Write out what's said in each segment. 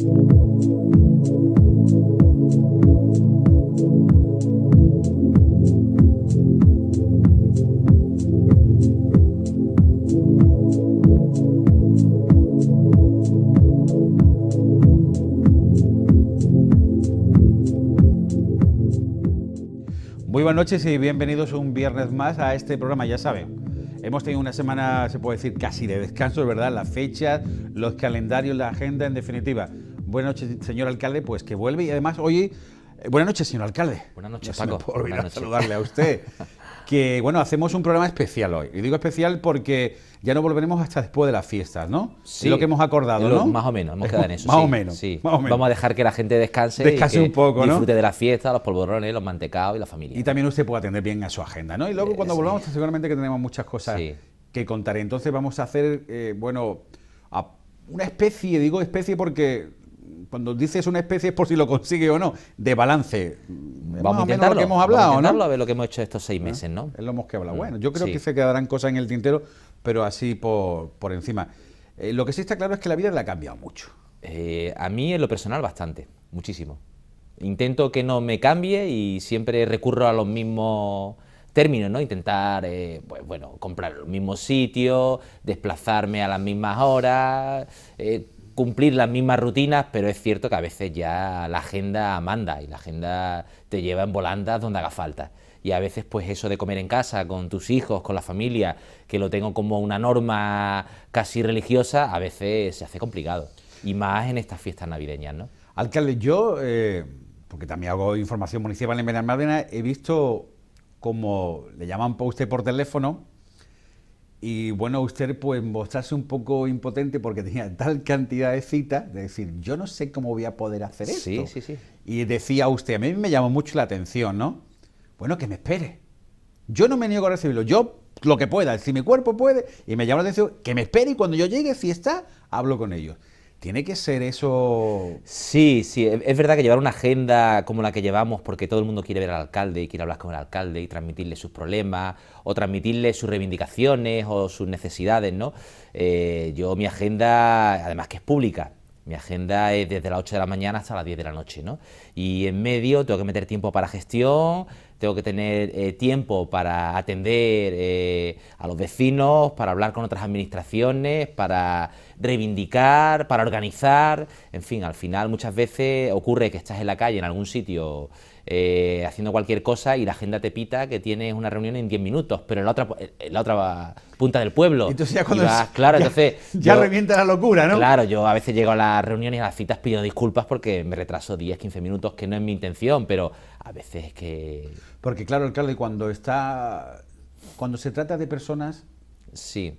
Muy buenas noches y bienvenidos un viernes más a este programa, ya saben. Hemos tenido una semana, se puede decir, casi de descanso, ¿verdad? Las fechas, los calendarios, la agenda, en definitiva. Buenas noches, señor alcalde, pues que vuelve y además hoy... Eh, buenas noches, señor alcalde. Buenas noches, Paco. No saludarle a usted. que bueno, hacemos un programa especial hoy. Y digo especial porque ya no volveremos hasta después de las fiestas, ¿no? Sí. lo que hemos acordado, ¿no? Más o menos, hemos quedado en eso. Más, o menos, sí. Vamos a dejar que la gente descanse. Descanse y un poco, ¿no? Disfrute de la fiesta, los polvorones, los mantecados y la familia. Y también usted puede atender bien a su agenda, ¿no? Y luego eh, cuando volvamos, seguramente que tenemos muchas cosas que contar. Entonces vamos a hacer, eh, bueno, una especie, digo especie porque cuando dices una especie es por si lo consigue o no, de balance. Vamos a intentarlo. Lo que hemos hablado, vamos a ¿no? a ver lo que hemos hecho estos seis meses, ah, ¿no? Es lo hemos que hablado. Mm, bueno, yo creo que se quedarán cosas en el tintero, pero así por, encima. Eh, lo que sí está claro es que la vida la ha cambiado mucho. Eh, a mí, en lo personal, bastante, muchísimo. Intento que no me cambie y siempre recurro a los mismos términos, ¿no? Intentar, eh, pues, bueno, comprar en los mismos sitios, desplazarme a las mismas horas, cumplir las mismas rutinas, pero es cierto que a veces ya la agenda manda y la agenda te lleva en volandas donde haga falta. Y a veces pues eso de comer en casa, con tus hijos, con la familia, que lo tengo como una norma casi religiosa, a veces se hace complicado. Y más en estas fiestas navideñas, ¿no? Alcalde, yo, eh, porque también hago información municipal en Benalmádena, he visto como le llaman a usted por teléfono, y bueno, usted pues mostrarse un poco impotente porque tenía tal cantidad de citas, de decir, yo no sé cómo voy a poder hacer esto. Sí, sí, sí. Y decía usted, a mí me llamó mucho la atención, ¿no? Bueno, que me espere. Yo no me niego a recibirlo, yo lo que pueda, si mi cuerpo puede, y me llama la atención, que me espere y cuando yo llegue, si está, hablo con ellos. Tiene que ser eso. Sí, sí, e-, es verdad que llevar una agenda como la que llevamos, porque todo el mundo quiere ver al alcalde y quiere hablar con el alcalde y transmitirle sus problemas o transmitirle sus reivindicaciones o sus necesidades, ¿no? Eh, yo mi agenda, además que es pública, mi agenda es desde las 8 de la mañana hasta las 10 de la noche, ¿no? Y en medio tengo que meter tiempo para gestión, tengo que tener eh, tiempo para atender eh, a los vecinos, para hablar con otras administraciones, para reivindicar, para organizar, en fin, al final muchas veces ocurre que estás en la calle, en algún sitio, eh, haciendo cualquier cosa y la agenda te pita que tienes una reunión en 10 minutos, pero en la otra, la otra punta del pueblo. Entonces ya cuando... claro, entonces... Ya revienta la locura, ¿no? Claro, yo a veces llego a las reuniones, a las citas, pido disculpas porque me retraso 10, 15 minutos, que no es mi intención, pero a veces que... Porque claro, el alcalde, cuando está... Cuando se trata de personas... Sí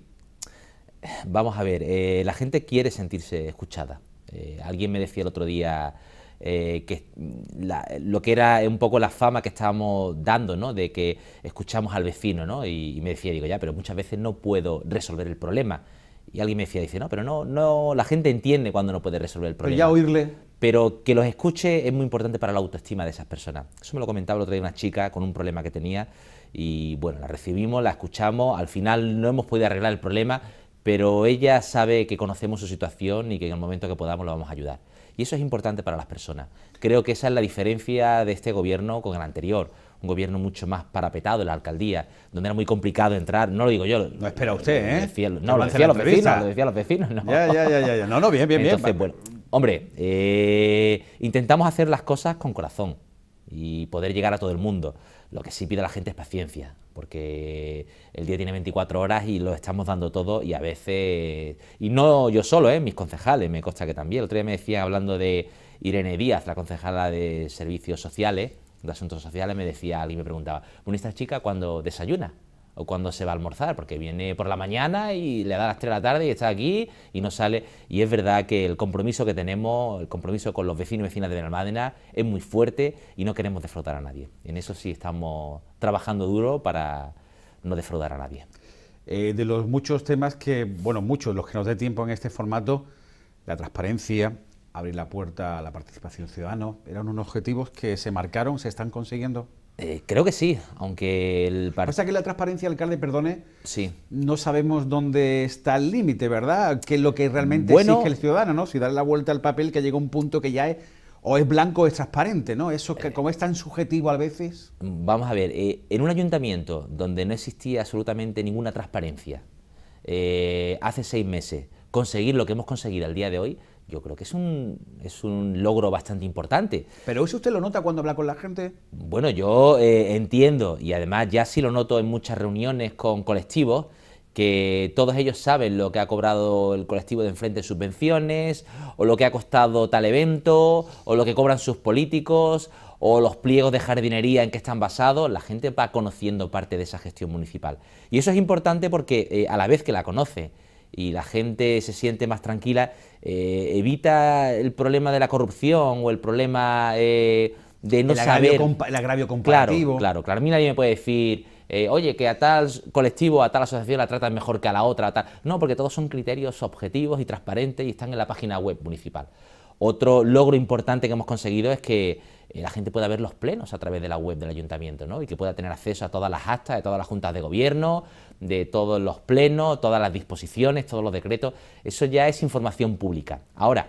vamos a ver, eh, la gente quiere sentirse escuchada. Eh, alguien me decía el otro día eh, que mm, lo que era un poco la fama que estábamos dando, de que escuchamos al vecino, ¿no? y, me decía, digo, ya, pero muchas veces no puedo resolver el problema. Y alguien me decía, dice, no, pero no, no, la gente entiende cuando no puede resolver el problema. Pero ya oírle. Pero que los escuche es muy importante para la autoestima de esas personas. Eso me lo comentaba el otro día una chica con un problema que tenía y bueno, la recibimos, la escuchamos, al final no hemos podido arreglar el problema, pero ella sabe que conocemos su situación y que en el momento que podamos lo vamos a ayudar. Y eso es importante para las personas. Creo que esa es la diferencia de este gobierno con el anterior. Un gobierno mucho más parapetado en la alcaldía, donde era muy complicado entrar. No lo digo yo. No espera usted, ¿eh? no, lo decía, los vecinos, decía Ya, ya, ya, No, no, bien, bien, hombre, eh, intentamos hacer las cosas con corazón y poder llegar a todo el mundo. Lo que sí pide a la gente es paciencia, porque el día tiene 24 horas y lo estamos dando todo y a veces, y no yo solo, ¿eh? mis concejales, me consta que también. El otro día me decía hablando de Irene Díaz, la concejala de Servicios Sociales, de Asuntos Sociales, me decía, alguien me preguntaba, ¿unista esta chica cuando desayuna? o cuando se va a almorzar, porque viene por la mañana y le da las 3 de la tarde y está aquí y no sale. Y es verdad que el compromiso que tenemos, el compromiso con los vecinos y vecinas de Benalmádena es muy fuerte y no queremos defraudar a nadie. En eso sí estamos trabajando duro para no defraudar a nadie. Eh, de los muchos temas que, bueno, muchos, los que nos dé tiempo en este formato, la transparencia, abrir la puerta a la participación ciudadana, eran unos objetivos que se marcaron, se están consiguiendo. Eh, creo que sí, aunque el partido... Pasa que la transparencia, alcalde, perdone, sí. no sabemos dónde está el límite, ¿verdad? Que lo que realmente bueno, exige el ciudadano, ¿no? Si das la vuelta al papel que llega un punto que ya es o es blanco o es transparente, ¿no? Eso que eh, como es tan subjetivo a veces... Vamos a ver, eh, en un ayuntamiento donde no existía absolutamente ninguna transparencia, hace seis meses, conseguir lo que hemos conseguido al día de hoy, yo creo que es un, es un logro bastante importante. ¿Pero eso usted lo nota cuando habla con la gente? Bueno, yo eh, entiendo, y además ya sí lo noto en muchas reuniones con colectivos, que todos ellos saben lo que ha cobrado el colectivo de enfrente de subvenciones, o lo que ha costado tal evento, o lo que cobran sus políticos, o los pliegos de jardinería en que están basados, la gente va conociendo parte de esa gestión municipal. Y eso es importante porque eh, a la vez que la conoce, y la gente se siente más tranquila, eh, evita el problema de la corrupción o el problema eh, de no saber... el agravio comparativo. Claro, claro, claro. A mí nadie me puede decir, eh, oye, que a tal colectivo, a tal asociación la tratan mejor que a la otra, tal... No, porque todos son criterios objetivos y transparentes y están en la página web municipal. Otro logro importante que hemos conseguido es que eh, la gente pueda ver los plenos a través de la web del ayuntamiento, ¿no? Y que pueda tener acceso a todas las actas de todas las juntas de gobierno, de todos los plenos, todas las disposiciones, todos los decretos. Eso ya es información pública. Ahora,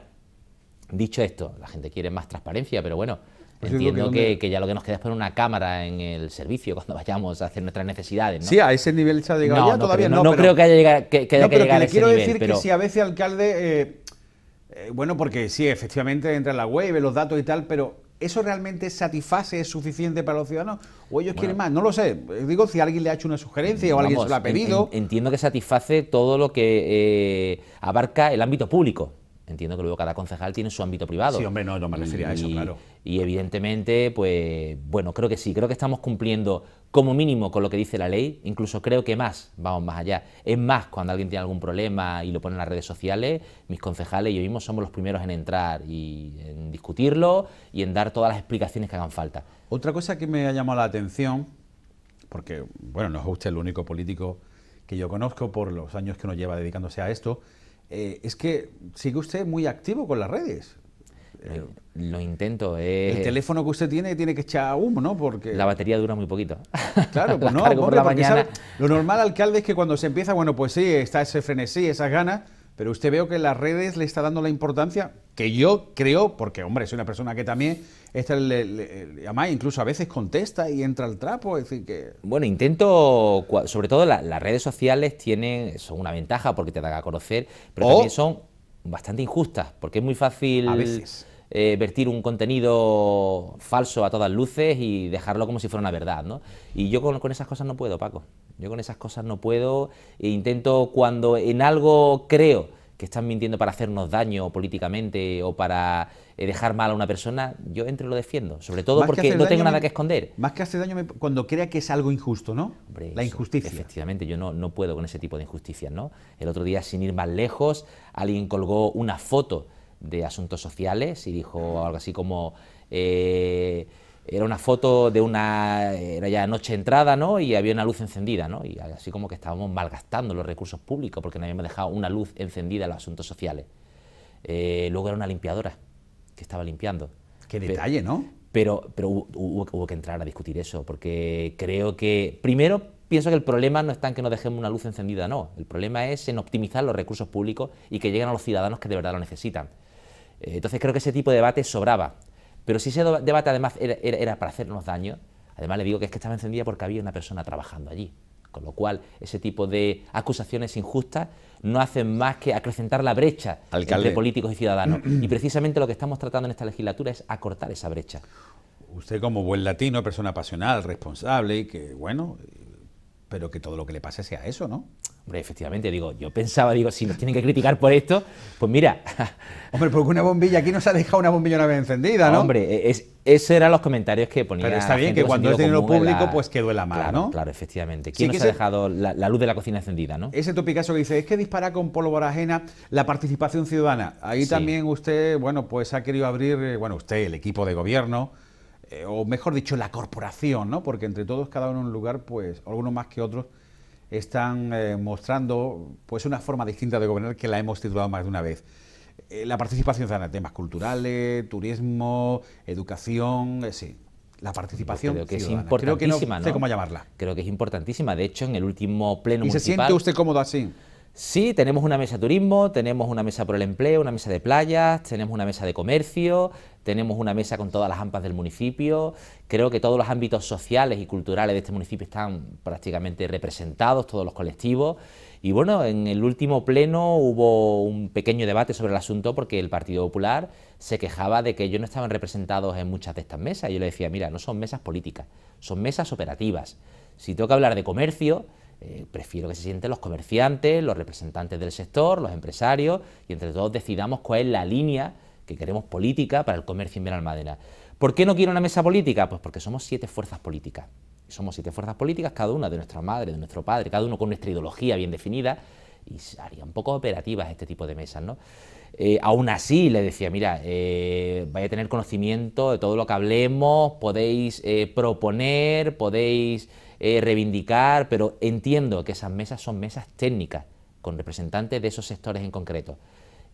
dicho esto, la gente quiere más transparencia, pero bueno, pues Entiendo que, ya lo que nos queda es poner una cámara en el servicio cuando vayamos a hacer nuestras necesidades. Sí, a ese nivel se ha llegado no, todavía. no, no, creo que haya llegado, que, a ese quiero decir pero... que si a veces alcalde, eh, eh, bueno, porque sí, efectivamente entra en la web, ve los datos y tal, pero ¿Eso realmente satisface, es suficiente para los ciudadanos? ¿O ellos quieren más? No lo sé. Eh, digo, si alguien le ha hecho una sugerencia o alguien se lo ha pedido. entiendo que satisface todo lo que eh, abarca el ámbito público. Entiendo que luego cada concejal tiene su ámbito privado. Sí, hombre, no, me refería a eso, claro. Y evidentemente, pues bueno, creo que sí, creo que estamos cumpliendo como mínimo con lo que dice la ley, incluso creo que más, vamos más allá. Es más, cuando alguien tiene algún problema y lo pone en las redes sociales, mis concejales y yo mismo somos los primeros en entrar y en discutirlo y en dar todas las explicaciones que hagan falta. Otra cosa que me ha llamado la atención, porque bueno, no es usted el único político que yo conozco por los años que uno lleva dedicándose a esto, eh, es que sigue usted muy activo con las redes. Eh, lo intento. Eh. El teléfono que usted tiene tiene que echar humo, ¿no? Porque... La batería dura muy poquito. Claro, pues no, la mañana lo normal, alcalde, es que cuando se empieza, bueno, pues sí, está ese frenesí, esas ganas, pero usted veo que las redes le está dando la importancia que yo creo, porque, hombre, soy una persona que también, está le, incluso a veces contesta y entra al trapo, es decir que... Bueno, intento, sobre todo las redes sociales tienen, son una ventaja porque te dan a conocer, pero también son bastante injustas, porque es muy fácil... A veces eh, vertir un contenido falso a todas luces y dejarlo como si fuera una verdad, ¿no? Y yo con, esas cosas no puedo, Paco. Yo con esas cosas no puedo. E intento cuando en algo creo que están mintiendo para hacernos daño políticamente o para eh, dejar mal a una persona, yo entre lo defiendo, sobre todo porque no tengo nada que esconder. Más que hacer daño cuando crea que es algo injusto, ¿no? La injusticia. efectivamente, yo no, no puedo con ese tipo de injusticias, ¿no? El otro día, sin ir más lejos, alguien colgó una foto de Asuntos Sociales y dijo algo así como... Eh, era una foto de una, era ya noche entrada, ¿no? Y había una luz encendida, ¿no? Y así como que estábamos malgastando los recursos públicos porque no habíamos dejado una luz encendida en los asuntos sociales. Eh, luego era una limpiadora que estaba limpiando. Qué detalle, ¿no? Pero, hubo, que entrar a discutir eso porque creo que, primero, pienso que el problema no está en que nos dejemos una luz encendida, no. El problema es en optimizar los recursos públicos y que lleguen a los ciudadanos que de verdad lo necesitan. Eh, entonces creo que ese tipo de debate sobraba. Pero si ese debate además era, para hacernos daño, además le digo que es que estaba encendida porque había una persona trabajando allí. Con lo cual, ese tipo de acusaciones injustas no hacen más que acrecentar la brecha entre políticos y ciudadanos. Y precisamente lo que estamos tratando en esta legislatura es acortar esa brecha. Usted como buen latino, persona apasionada, responsable, que bueno, pero que todo lo que le pase sea eso, ¿no? Hombre, efectivamente, digo, yo pensaba, digo, si nos tienen que criticar por esto, pues mira. Hombre, porque una bombilla, aquí no se ha dejado una bombilla una vez encendida, ¿no? Hombre, e-, esos eran los comentarios que ponía. Pero está bien que cuando es dinero público, pues quedó la la claro, ¿no? Claro, efectivamente. ¿Quién nos ha dejado la, luz de la cocina encendida, no? Ese topicazo que dice, es que dispara con pólvora ajena la participación ciudadana. Ahí también usted, bueno, pues ha querido abrir, eh, bueno, usted, el equipo de gobierno, eh, o mejor dicho, la corporación, ¿no? Porque entre todos, cada uno en un lugar, pues, algunos más que otros, están eh, mostrando pues una forma distinta de gobernar que la hemos titulado más de una vez. Eh, la participación en temas culturales, turismo, educación, eh, sí. La participación que es importantísima, que no, sé cómo llamarla. Creo que es importantísima. De hecho, en el último pleno municipal... ¿Y se siente usted cómodo así? Sí, tenemos una mesa de turismo, tenemos una mesa por el empleo, una mesa de playas, tenemos una mesa de comercio, tenemos una mesa con todas las AMPAs del municipio, creo que todos los ámbitos sociales y culturales de este municipio están prácticamente representados, todos los colectivos, y bueno, en el último pleno hubo un pequeño debate sobre el asunto porque el Partido Popular se quejaba de que ellos no estaban representados en muchas de estas mesas, y yo le decía, mira, no son mesas políticas, son mesas operativas, si tengo que hablar de comercio, eh, prefiero que se sienten los comerciantes, los representantes del sector, los empresarios y entre todos decidamos cuál es la línea que queremos política para el comercio en Benalmádena. ¿Por qué no quiero una mesa política? Pues porque somos siete fuerzas políticas. somos siete fuerzas políticas, cada una de nuestra madre, de nuestro padre, cada uno con nuestra ideología bien definida y un poco operativas este tipo de mesas. ¿no? Eh, aún así, le decía, mira, eh, ...vaya a tener conocimiento de todo lo que hablemos, podéis proponer, podéis eh, reivindicar, pero entiendo que esas mesas son mesas técnicas, con representantes de esos sectores en concreto.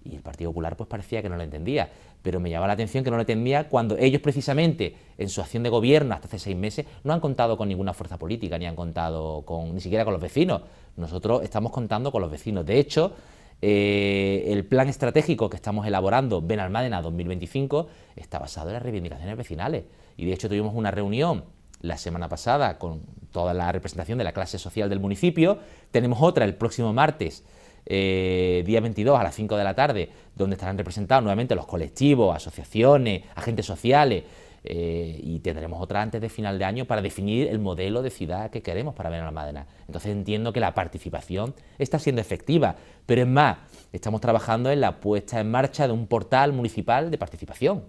Y el Partido Popular pues parecía que no lo entendía, pero me llamaba la atención que no lo entendía cuando ellos precisamente en su acción de gobierno hasta hace seis meses no han contado con ninguna fuerza política, ni han contado con ni siquiera con los vecinos. Nosotros estamos contando con los vecinos. De hecho, eh, el plan estratégico que estamos elaborando, Benalmádena 2025, está basado en las reivindicaciones vecinales. Y de hecho tuvimos una reunión la semana pasada con toda la representación de la clase social del municipio. Tenemos otra el próximo martes, eh, día 22 a las 5 de la tarde, donde estarán representados nuevamente los colectivos, asociaciones, agentes sociales. Eh, y tendremos otra antes de final de año para definir el modelo de ciudad que queremos para Madena. Entonces entiendo que la participación está siendo efectiva, pero es más, estamos trabajando en la puesta en marcha de un portal municipal de participación.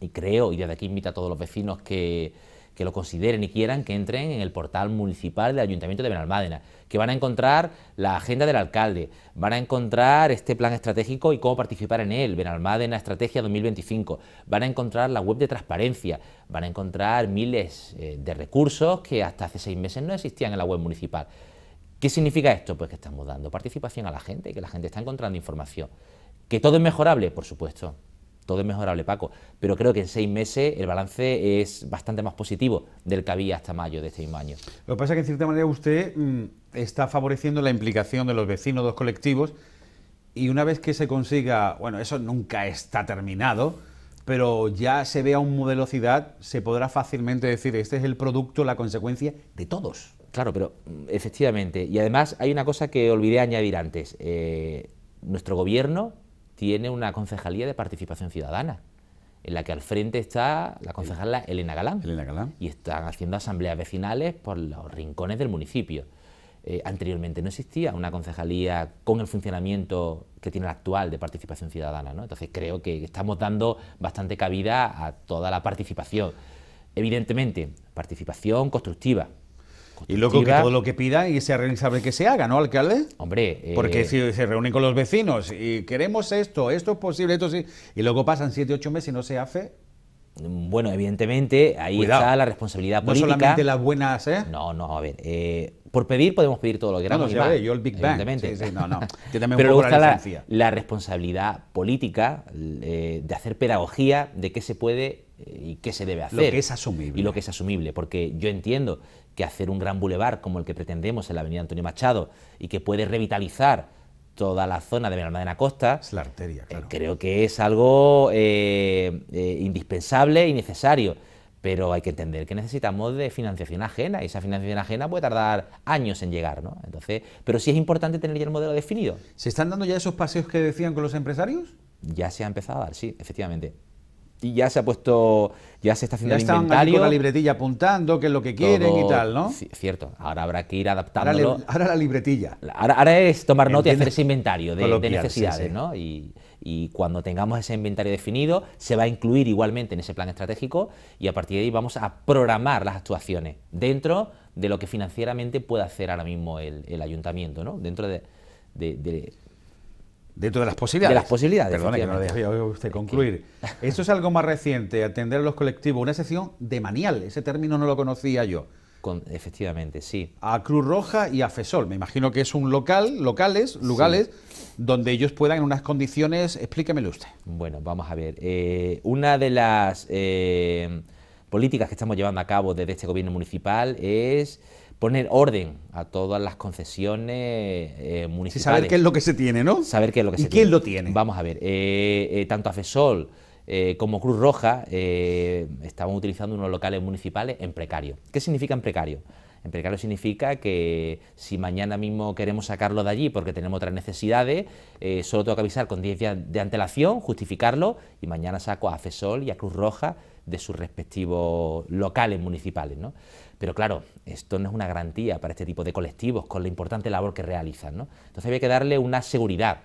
Y creo, y desde aquí invito a todos los vecinos que, que lo consideren y quieran que entren en el portal municipal del Ayuntamiento de Benalmádena, que van a encontrar la agenda del alcalde, van a encontrar este plan estratégico y cómo participar en él, Benalmádena Estrategia 2025, van a encontrar la web de transparencia, van a encontrar miles eh, de recursos que hasta hace seis meses no existían en la web municipal. ¿Qué significa esto? Pues que estamos dando participación a la gente, que la gente está encontrando información. ¿Que todo es mejorable? Por supuesto todo es mejorable, Paco. Pero creo que en seis meses el balance es bastante más positivo del que había hasta mayo de este mismo año. Lo que pasa es que en cierta manera usted mm, está favoreciendo la implicación de los vecinos, los colectivos, y una vez que se consiga, bueno, eso nunca está terminado, pero ya se vea un modelo ciudad, se podrá fácilmente decir, este es el producto, la consecuencia de todos. Claro, pero mm, efectivamente. Y además hay una cosa que olvidé añadir antes. Eh, nuestro gobierno tiene una concejalía de participación ciudadana, en la que al frente está la concejala Elena Galán. Elena Galán. Y están haciendo asambleas vecinales por los rincones del municipio. Eh, anteriormente no existía una concejalía con el funcionamiento que tiene la actual de participación ciudadana. ¿no? Entonces creo que estamos dando bastante cabida a toda la participación. Evidentemente, participación constructiva, y luego que todo lo que pida y sea realizable que se haga, ¿no, alcalde? Hombre. Porque eh, si se reúnen con los vecinos y queremos esto, esto es posible, esto sí, y luego pasan 7, 8 meses y no se hace, mm, bueno, evidentemente, ahí está la responsabilidad política. No solamente las buenas, ¿eh? No, no, a ver. Eh, por pedir podemos pedir todo lo que queramos. No, yo el Big Bang. Sí, sí, no, no. Yo también Pero la, la, responsabilidad política eh, de hacer pedagogía de qué se puede y qué se debe hacer. Lo que es asumible. Y lo que es asumible, porque yo entiendo que hacer un gran bulevar como el que pretendemos en la avenida Antonio Machado y que puede revitalizar toda la zona de Benalmádena Costa. la arteria, eh, creo que es algo eh, eh, indispensable y necesario. Pero hay que entender que necesitamos de financiación ajena y esa financiación ajena puede tardar años en llegar, ¿no? Entonces, pero sí es importante tener ya el modelo definido. ¿Se están dando ya esos paseos que decían con los empresarios? Ya se ha empezado a dar, sí, efectivamente y ya se ha puesto, ya se está haciendo ya el inventario. la libretilla apuntando qué es lo que quieren y tal, ¿no? Cierto, ahora habrá que ir adaptándolo. Ahora, la libretilla. Ahora, es tomar nota y hacer ese inventario de, necesidades, ¿no? Y, cuando tengamos ese inventario definido, se va a incluir igualmente en ese plan estratégico y a partir de ahí vamos a programar las actuaciones dentro de lo que financieramente pueda hacer ahora mismo el, ayuntamiento, ¿no? Dentro de Dentro de las posibilidades. De las posibilidades. Perdona que no oír usted concluir. Esto es algo más reciente, atender a los colectivos, una sesión de manial, ese término no lo conocía yo. efectivamente, sí. A Cruz Roja y a FESOL. Me imagino que es un local, locales, lugares, donde ellos puedan en unas condiciones. Explíquemelo usted. Bueno, vamos a ver. Eh, una de las eh, políticas que estamos llevando a cabo desde este gobierno municipal es poner orden a todas las concesiones eh, municipales. saber qué es lo que se tiene, ¿no? Saber qué es lo que ¿Y quién lo tiene? Vamos a ver, eh, eh, tanto AFESOL como Cruz Roja estaban utilizando unos locales municipales en precario. ¿Qué significa en precario? En precario significa que si mañana mismo queremos sacarlo de allí porque tenemos otras necesidades, eh, solo tengo que avisar con 10 días de antelación, justificarlo y mañana saco a FESOL y a Cruz Roja de sus respectivos locales municipales. Pero claro, esto no es una garantía para este tipo de colectivos con la importante labor que realizan. Entonces había que darle una seguridad,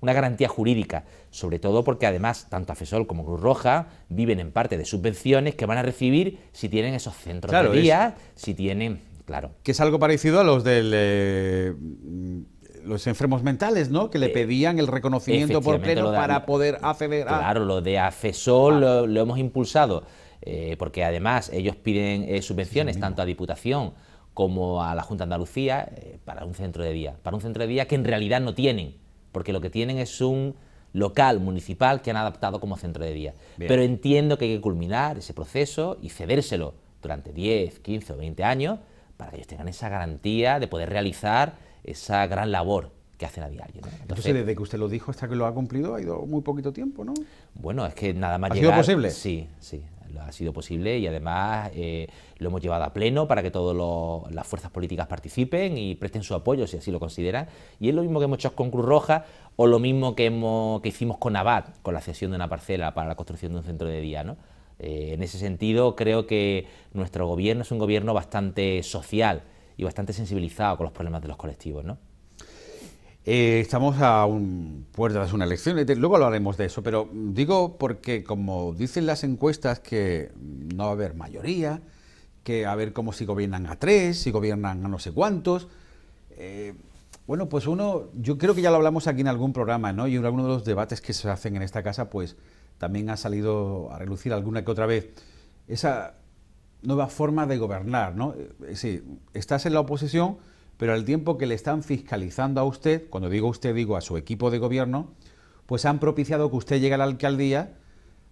una garantía jurídica, sobre todo porque además tanto FESOL como Cruz Roja viven en parte de subvenciones que van a recibir si tienen esos centros de día, si tienen Claro. Que es algo parecido a los de eh, los enfermos mentales, ¿no? Que le eh, pedían el reconocimiento por pleno para poder acceder a... Claro, lo de AFESOL ah. lo, hemos impulsado, eh, porque además ellos piden subvenciones tanto a Diputación como a la Junta de Andalucía para un centro de día, para un centro de día que en realidad no tienen, porque lo que tienen es un local municipal que han adaptado como centro de día. Pero entiendo que hay que culminar ese proceso y cedérselo durante 10, 15 o 20 años para que ellos tengan esa garantía de poder realizar esa gran labor que hacen a diario. Entonces, desde que usted lo dijo hasta que lo ha cumplido ha ido muy poquito tiempo, ¿no? Bueno, es que nada más ¿Ha llegar... ¿Ha sido posible? Sí, sí, ha sido posible y además eh, lo hemos llevado a pleno para que todas las fuerzas políticas participen y presten su apoyo si así lo consideran. Y es lo mismo que hemos hecho con Cruz Roja o lo mismo que, que hicimos con Abad, con la cesión de una parcela para la construcción de un centro de día, ¿no? Eh, en ese sentido, creo que nuestro gobierno es un gobierno bastante social y bastante sensibilizado con los problemas de los colectivos, ¿no? Eh, estamos a un, puertas de una elección, eh, luego hablaremos de eso, pero digo porque como dicen las encuestas que no va a haber mayoría, que a ver cómo si gobiernan a tres, si gobiernan a no sé cuántos. bueno, pues uno, yo creo que ya lo hablamos aquí en algún programa, ¿no? Y en alguno de los debates que se hacen en esta casa, pues también ha salido a relucir alguna que otra vez, esa nueva forma de gobernar, ¿no? Es estás en la oposición, pero al tiempo que le están fiscalizando a usted, cuando digo usted, digo a su equipo de gobierno, pues han propiciado que usted llegue a la alcaldía,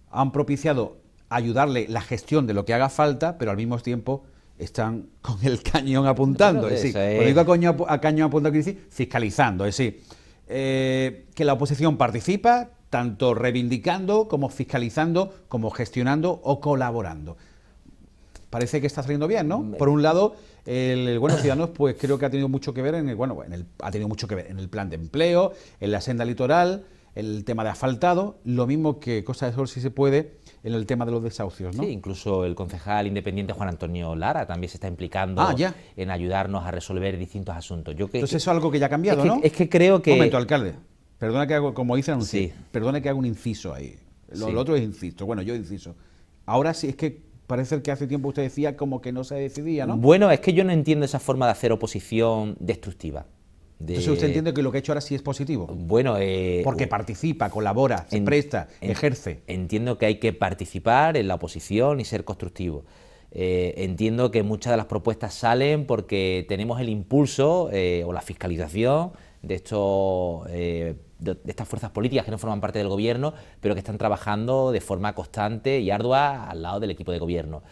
han propiciado ayudarle la gestión de lo que haga falta, pero al mismo tiempo están con el cañón apuntando, es decir, cuando digo a, cañón apuntando, quiere decir fiscalizando, es decir, eh, que la oposición participa, tanto reivindicando como fiscalizando, como gestionando o colaborando. Parece que está saliendo bien, ¿no? Mm, eh. Por un lado, el, Bueno Ciudadanos, pues creo que ha tenido mucho que ver en el, bueno, en el, ha tenido mucho que ver en el plan de empleo, en la senda litoral, el tema de asfaltado, lo mismo que cosa de Sol, si se puede, en el tema de los desahucios. ¿no? Sí, incluso el concejal independiente Juan Antonio Lara también se está implicando ah, en ayudarnos a resolver distintos asuntos. Yo Entonces, eso es algo que ya ha cambiado, ¿no? Es que creo que. momento, alcalde. Perdona que hago, como perdona que hago un inciso ahí. Lo, otro es inciso. Bueno, yo inciso. Ahora sí, es que parece que hace tiempo usted decía como que no se decidía, ¿no? Bueno, es que yo no entiendo esa forma de hacer oposición destructiva. Entonces usted entiende que lo que ha hecho ahora sí es positivo. Bueno, eh, porque participa, colabora, se presta, ejerce. Entiendo que hay que participar en la oposición y ser constructivo. Eh, entiendo que muchas de las propuestas salen porque tenemos el impulso eh, o la fiscalización eh, de, de, estas fuerzas políticas que no forman parte del gobierno, pero que están trabajando de forma constante y ardua al lado del equipo de gobierno.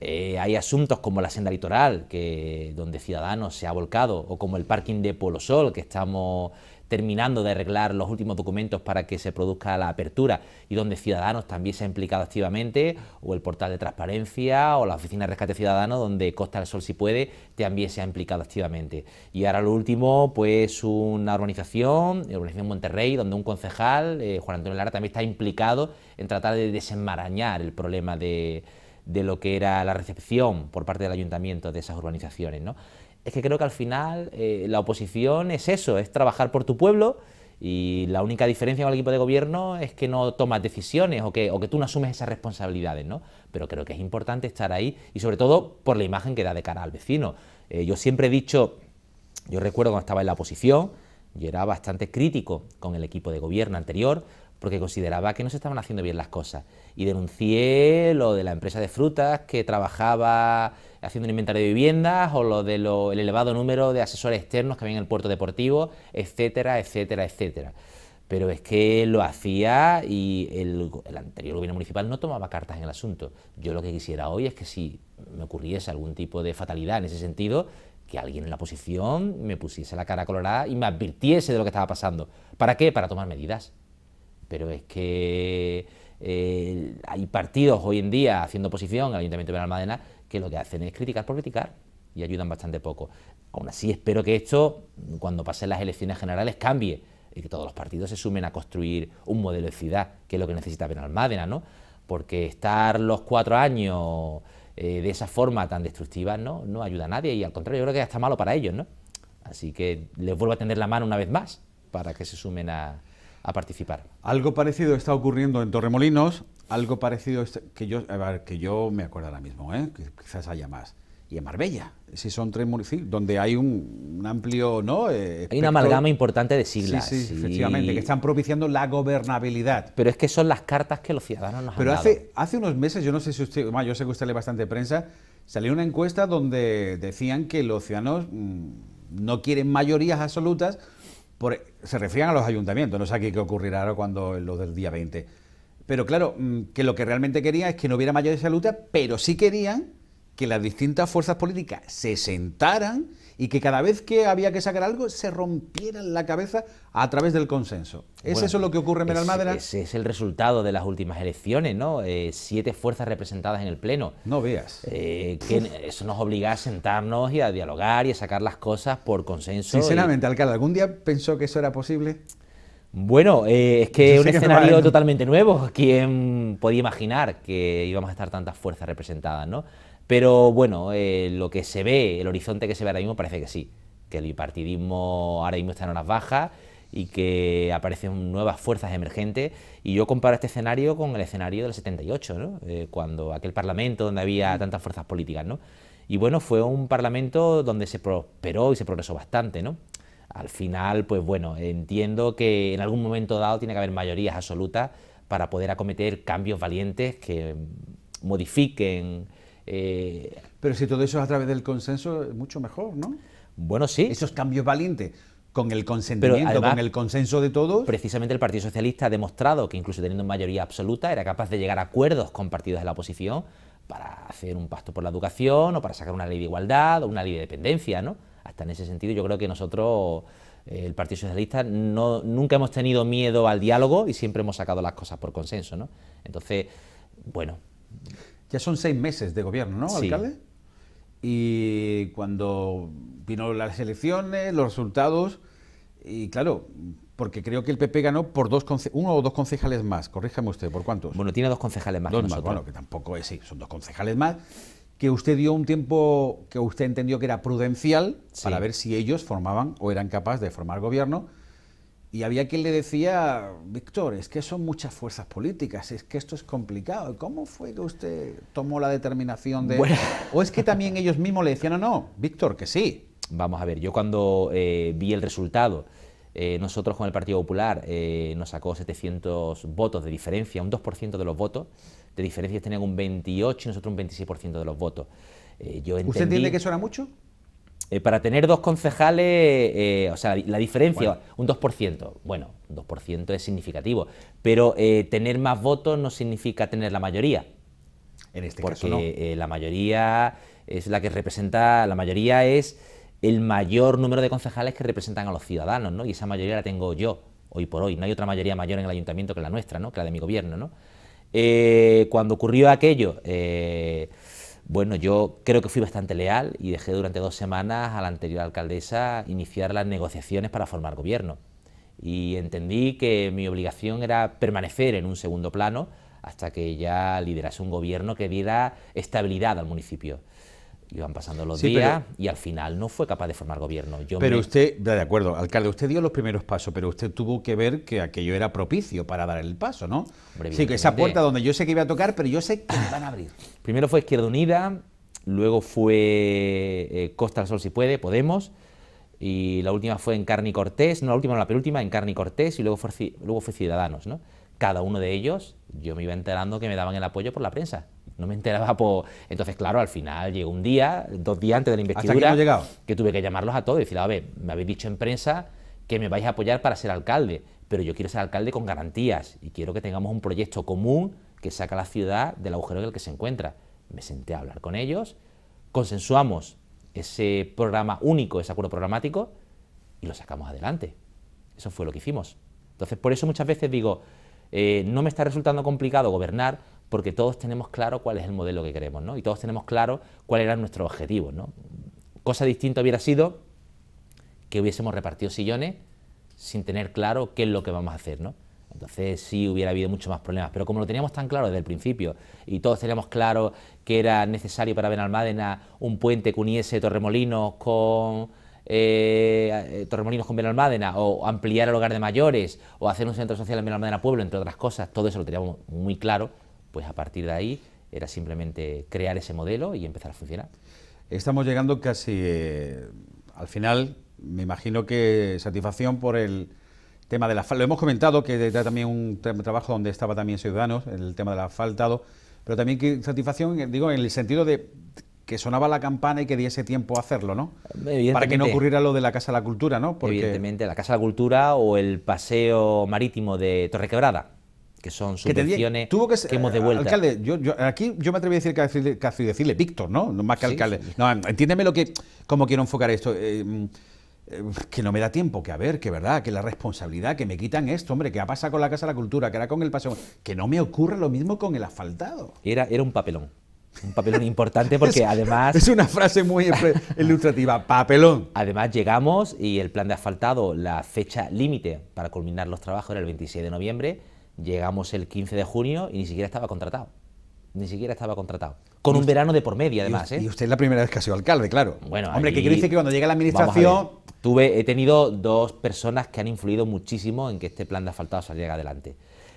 Eh, hay asuntos como la senda litoral, que, donde Ciudadanos se ha volcado, o como el parking de Polo Sol, que estamos terminando de arreglar los últimos documentos para que se produzca la apertura y donde Ciudadanos también se ha implicado activamente, o el portal de transparencia o la oficina de rescate ciudadano donde Costa del Sol si puede también se ha implicado activamente. Y ahora lo último, pues una organización, la urbanización Monterrey, donde un concejal, eh, Juan Antonio Lara, también está implicado en tratar de desenmarañar el problema de de lo que era la recepción por parte del ayuntamiento de esas urbanizaciones. ¿no? Es que creo que al final eh, la oposición es eso, es trabajar por tu pueblo y la única diferencia con el equipo de gobierno es que no tomas decisiones o que, o que tú no asumes esas responsabilidades, Pero creo que es importante estar ahí y sobre todo por la imagen que da de cara al vecino. Eh, yo siempre he dicho, yo recuerdo cuando estaba en la oposición, yo era bastante crítico con el equipo de gobierno anterior, porque consideraba que no se estaban haciendo bien las cosas. Y denuncié lo de la empresa de frutas que trabajaba haciendo un inventario de viviendas, o lo del elevado número de asesores externos que había en el puerto deportivo, etcétera, etcétera, etcétera. Pero es que lo hacía y el, el anterior gobierno municipal no tomaba cartas en el asunto. Yo lo que quisiera hoy es que si me ocurriese algún tipo de fatalidad en ese sentido, que alguien en la oposición me pusiese la cara colorada y me advirtiese de lo que estaba pasando. ¿Para qué? Para tomar medidas pero es que eh, hay partidos hoy en día haciendo oposición al Ayuntamiento de Benalmádena que lo que hacen es criticar por criticar y ayudan bastante poco. Aún así, espero que esto, cuando pasen las elecciones generales, cambie y que todos los partidos se sumen a construir un modelo de ciudad, que es lo que necesita Benalmádena, ¿no? Porque estar los cuatro años eh, de esa forma tan destructiva ¿no? no ayuda a nadie y al contrario, yo creo que está malo para ellos, ¿no? Así que les vuelvo a tender la mano una vez más para que se sumen a, a participar. Algo parecido está ocurriendo en Torremolinos, algo parecido que yo, que yo me acuerdo ahora mismo, ¿eh? quizás haya más. Y en Marbella, si son tres municipios, donde hay un, amplio... ¿no? Eh, hay una amalgama importante de siglas. Sí, efectivamente, que están propiciando la gobernabilidad. Pero es que son las cartas que los ciudadanos nos Pero han hace, dado. Pero hace unos meses, yo no sé si yo sé que usted lee bastante prensa, salió una encuesta donde decían que los ciudadanos mm, no quieren mayorías absolutas, se refieren a los ayuntamientos, no sé qué, ocurrirá ahora cuando lo del día 20. Pero claro, mm, que lo que realmente querían es que no hubiera mayores de pero sí querían que las distintas fuerzas políticas se sentaran y que cada vez que había que sacar algo se rompieran la cabeza a través del consenso. ¿Es eso lo que ocurre en el Ese es el resultado de las últimas elecciones, ¿no? Eh, siete fuerzas representadas en el Pleno. No veas. Eh, eso nos obliga a sentarnos y a dialogar y a sacar las cosas por consenso. Sinceramente, alcalde, ¿algún día pensó que eso era posible? Bueno, eh, es que es un escenario totalmente nuevo. ¿Quién podía imaginar que íbamos a estar tantas fuerzas representadas, no? Pero bueno, eh, lo que se ve, el horizonte que se ve ahora mismo parece que sí, que el bipartidismo ahora mismo está en unas bajas y que aparecen nuevas fuerzas emergentes. Y yo comparo este escenario con el escenario del 78, ¿no? Eh, cuando aquel Parlamento donde había tantas fuerzas políticas. Y bueno, fue un Parlamento donde se prosperó y se progresó bastante. ¿no? Al final, pues bueno, entiendo que en algún momento dado tiene que haber mayorías absolutas para poder acometer cambios valientes que modifiquen eh, Pero si todo eso es a través del consenso, es mucho mejor, ¿no? Bueno, sí. Esos cambios valientes con el consentimiento, con el consenso de todos. Precisamente el Partido Socialista ha demostrado que incluso teniendo mayoría absoluta era capaz de llegar a acuerdos con partidos de la oposición para hacer un pacto por la educación o para sacar una ley de igualdad o una ley de dependencia, ¿no? Hasta en ese sentido yo creo que nosotros, eh, el Partido Socialista, no, nunca hemos tenido miedo al diálogo y siempre hemos sacado las cosas por consenso, ¿no? Entonces, bueno, ya son seis meses de gobierno, ¿no, alcalde? Y cuando vino las elecciones, los resultados, y claro, porque creo que el PP ganó por dos uno o dos concejales más, corríjame usted, ¿por cuántos? Bueno, tiene dos concejales más. Dos más, bueno, que tampoco es, sí, son dos concejales más, que usted dio un tiempo que usted entendió que era prudencial para ver si ellos formaban o eran capaces de formar gobierno y había quien le decía, Víctor, es que son muchas fuerzas políticas, es que esto es complicado. ¿Cómo fue que usted tomó la determinación de...? ¿O es que también ellos mismos le decían, no, no, Víctor, que sí? Vamos a ver, yo cuando eh, vi el resultado, eh, nosotros con el Partido Popular eh, nos sacó 700 votos de diferencia, un 2% de los votos, de diferencia tenían un 28 y nosotros un 26% de los votos. yo ¿Usted entiende que eso era mucho? Eh, para tener dos concejales, eh, o sea, la, diferencia, un 2%, bueno, un 2% es significativo, pero eh, tener más votos no significa tener la mayoría. En este caso la mayoría es la que representa, la mayoría es el mayor número de concejales que representan a los ciudadanos, ¿no? Y esa mayoría la tengo yo, hoy por hoy. No hay otra mayoría mayor en el ayuntamiento que la nuestra, ¿no? Que la de mi gobierno, ¿no? cuando ocurrió aquello bueno, yo creo que fui bastante leal y dejé durante dos semanas a la anterior alcaldesa iniciar las negociaciones para formar gobierno. Y entendí que mi obligación era permanecer en un segundo plano hasta que ya liderase un gobierno que diera estabilidad al municipio. Iban pasando los días y al final no fue capaz de formar gobierno. pero usted, de acuerdo, alcalde, usted dio los primeros pasos, pero usted tuvo que ver que aquello era propicio para dar el paso, ¿no? sí, que esa puerta donde yo sé que iba a tocar, pero yo sé que me van a abrir. Primero fue Izquierda Unida, luego fue eh, Costa del Sol si puede, Podemos, y la última fue Encarni Cortés, no la última, no la penúltima, Encarni Cortés, y luego luego fue Ciudadanos, ¿no? Cada uno de ellos, yo me iba enterando que me daban el apoyo por la prensa no me enteraba por... Entonces, claro, al final llegó un día, dos días antes de la investidura, que tuve que llamarlos a todos y decir, a ver, me habéis dicho en prensa que me vais a apoyar para ser alcalde, pero yo quiero ser alcalde con garantías y quiero que tengamos un proyecto común que saca a la ciudad del agujero en el que se encuentra. Me senté a hablar con ellos, consensuamos ese programa único, ese acuerdo programático, y lo sacamos adelante. Eso fue lo que hicimos. Entonces, por eso muchas veces digo, eh, no me está resultando complicado gobernar porque todos tenemos claro cuál es el modelo que queremos, ¿no? Y todos tenemos claro cuáles eran nuestros objetivos... Cosa distinta hubiera sido que hubiésemos repartido sillones sin tener claro qué es lo que vamos a hacer, Entonces sí hubiera habido muchos más problemas, pero como lo teníamos tan claro desde el principio y todos teníamos claro que era necesario para Benalmádena un puente que uniese Torremolinos con eh, Torremolinos con Benalmádena o ampliar el hogar de mayores o hacer un centro social en Benalmádena Pueblo, entre otras cosas, todo eso lo teníamos muy claro, pues a partir de ahí era simplemente crear ese modelo y empezar a funcionar. Estamos llegando casi eh, al final, me imagino que satisfacción por el tema del asfalto. Lo hemos comentado que era también un trabajo donde estaba también Ciudadanos, el tema del asfaltado, pero también que satisfacción, eh, digo, en el sentido de que sonaba la campana y que diese tiempo a hacerlo, ¿no? Para que no ocurriera lo de la Casa de la Cultura, ¿no? Evidentemente, la Casa de la Cultura o el paseo marítimo de Torrequebrada que son subvenciones que, que, hemos eh, devuelto. Alcalde, yo, aquí yo me atreví a decir casi, casi decirle Víctor, ¿no? Más que alcalde. No, entiéndeme lo que, cómo quiero enfocar esto. Eh, eh, que no me da tiempo, que a ver, que verdad, que la responsabilidad, que me quitan esto, hombre, que ha pasado con la Casa de la Cultura, que era con el paseo, que no me ocurre lo mismo con el asfaltado. Era, era un papelón. Un papelón importante porque además... Es una frase muy ilustrativa, papelón. Además llegamos y el plan de asfaltado, la fecha límite para culminar los trabajos era el 26 de noviembre, Llegamos el 15 de junio y ni siquiera estaba contratado. Ni siquiera estaba contratado. Con un verano de por medio, además. ¿eh? Y usted es la primera vez que ha sido alcalde, claro. Bueno, Hombre, que quiere decir que cuando llega la administración. he tenido dos personas que han influido muchísimo en que este plan de asfaltado saliera adelante.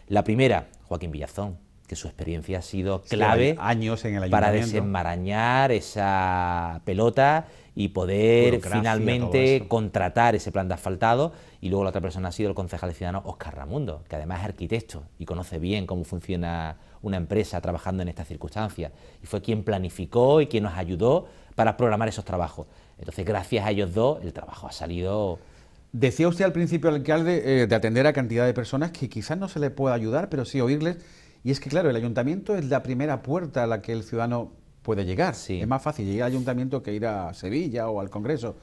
La primera, Joaquín Villazón, que su experiencia ha sido clave años en el para desenmarañar esa pelota y poder finalmente contratar ese plan de asfaltado. Y luego la otra persona ha sido el concejal de Ciudadanos, Oscar Ramundo, que además es arquitecto y conoce bien cómo funciona una empresa trabajando en estas circunstancias. Y fue quien planificó y quien nos ayudó para programar esos trabajos. Entonces, gracias a ellos dos, el trabajo ha salido... Decía usted al principio, alcalde, eh, de atender a cantidad de personas que quizás no se les pueda ayudar, pero sí oírles y es que, claro, el ayuntamiento es la primera puerta a la que el ciudadano puede llegar. Es más fácil llegar al ayuntamiento que ir a Sevilla o al Congreso.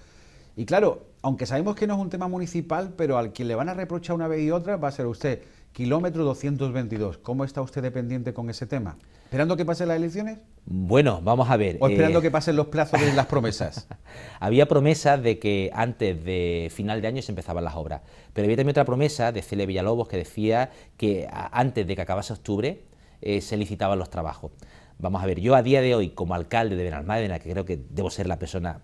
Y claro, aunque sabemos que no es un tema municipal, pero al que le van a reprochar una vez y otra va a ser usted. Kilómetro 222, ¿cómo está usted dependiente con ese tema? ¿Esperando que pasen las elecciones? Bueno, vamos a ver. ¿O esperando eh, que pasen los plazos de las promesas? Había promesas de que antes de final de año se empezaban las obras, pero había también otra promesa de Cele Villalobos que decía que antes de que acabase octubre eh, se licitaban los trabajos. Vamos a ver, yo a día de hoy, como alcalde de Benalmádena, que creo que debo ser la persona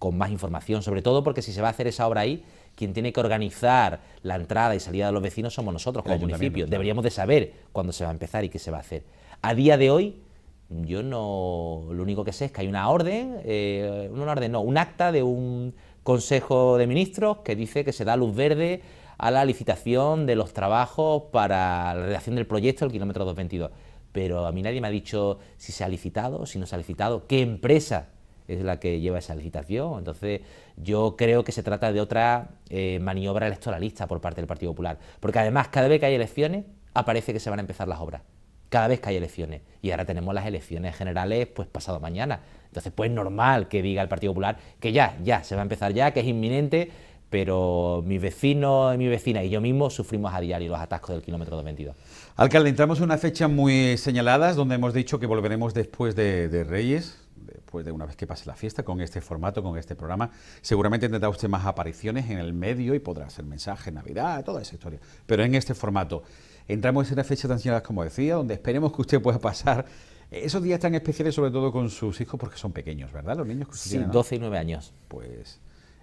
con más información, sobre todo porque si se va a hacer esa obra ahí, quien tiene que organizar la entrada y salida de los vecinos somos nosotros como municipio. Deberíamos de saber cuándo se va a empezar y qué se va a hacer. A día de hoy, yo no, lo único que sé es que hay una orden, eh, una orden no, un acta de un Consejo de Ministros que dice que se da luz verde a la licitación de los trabajos para la redacción del proyecto del kilómetro 222. Pero a mí nadie me ha dicho si se ha licitado, si no se ha licitado, qué empresa es la que lleva esa licitación. Entonces, yo creo que se trata de otra eh, maniobra electoralista por parte del Partido Popular. Porque además, cada vez que hay elecciones, aparece que se van a empezar las obras. Cada vez que hay elecciones. Y ahora tenemos las elecciones generales, pues pasado mañana. Entonces, pues normal que diga el Partido Popular que ya, ya, se va a empezar ya, que es inminente, pero mis vecinos, mi vecina y yo mismo sufrimos a diario los atascos del kilómetro 22. Alcalde, entramos en una fecha muy señalada, donde hemos dicho que volveremos después de Reyes, ...pues de una vez que pase la fiesta, con este formato, con este programa. Seguramente tendrá usted más apariciones en el medio y podrá ser mensaje, Navidad, toda esa historia. Pero en este formato, entramos en una fecha tan señalada como decía, donde esperemos que usted pueda pasar esos días tan especiales, sobre todo con sus hijos, porque son pequeños, ¿verdad? Los niños que Sí, 12 y 9 años. Pues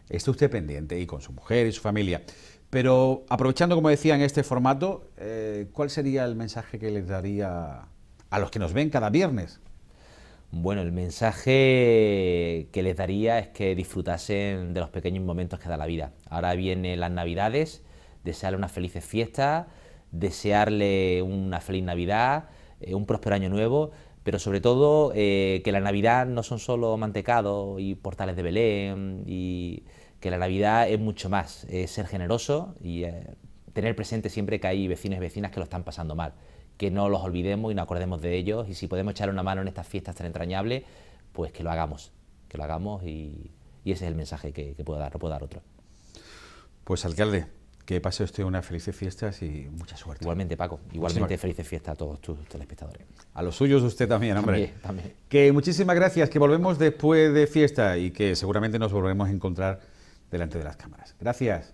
esté usted pendiente y con su mujer y su familia. Pero aprovechando, como decía, en este formato, eh, ¿cuál sería el mensaje que les daría a los que nos ven cada viernes? Bueno, el mensaje que les daría es que disfrutasen de los pequeños momentos que da la vida. Ahora vienen las Navidades, desearle unas felices fiestas, desearle una feliz Navidad, eh, un próspero año nuevo, pero sobre todo eh, que la Navidad no son solo mantecados y portales de Belén, y que la Navidad es mucho más, ser generoso y eh, tener presente siempre que hay vecinos y vecinas que lo están pasando mal que no los olvidemos y no acordemos de ellos y si podemos echar una mano en estas fiestas tan entrañables, pues que lo hagamos, que lo hagamos y, ese es el mensaje que, puedo dar, no puedo dar otro. Pues alcalde, que pase usted unas felices fiestas y mucha suerte. Igualmente, Paco. Igualmente felices fiestas a todos tus telespectadores. A los suyos usted también, hombre. Que muchísimas gracias, que volvemos después de fiesta y que seguramente nos volveremos a encontrar delante de las cámaras. Gracias.